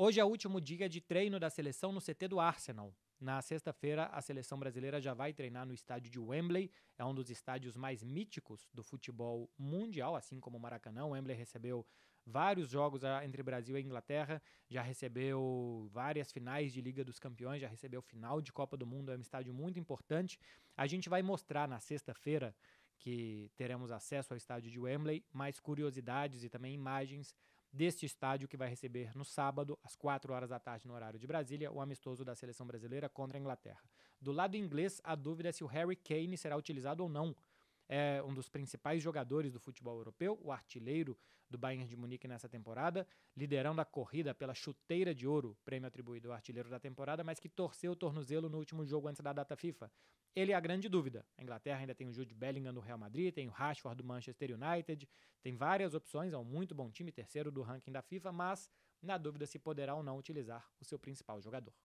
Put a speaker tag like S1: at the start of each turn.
S1: Hoje é o último dia de treino da seleção no CT do Arsenal. Na sexta-feira, a seleção brasileira já vai treinar no estádio de Wembley, é um dos estádios mais míticos do futebol mundial, assim como o Maracanã. O Wembley recebeu vários jogos ah, entre Brasil e Inglaterra, já recebeu várias finais de Liga dos Campeões, já recebeu final de Copa do Mundo, é um estádio muito importante. A gente vai mostrar na sexta-feira que teremos acesso ao estádio de Wembley, mais curiosidades e também imagens deste estádio que vai receber no sábado, às 4 horas da tarde, no horário de Brasília, o amistoso da seleção brasileira contra a Inglaterra. Do lado inglês, a dúvida é se o Harry Kane será utilizado ou não é um dos principais jogadores do futebol europeu, o artilheiro do Bayern de Munique nessa temporada, liderando a corrida pela chuteira de ouro, prêmio atribuído ao artilheiro da temporada, mas que torceu o tornozelo no último jogo antes da data FIFA. Ele é a grande dúvida. A Inglaterra ainda tem o Jude Bellingham do Real Madrid, tem o Rashford do Manchester United, tem várias opções, é um muito bom time, terceiro do ranking da FIFA, mas na dúvida se poderá ou não utilizar o seu principal jogador.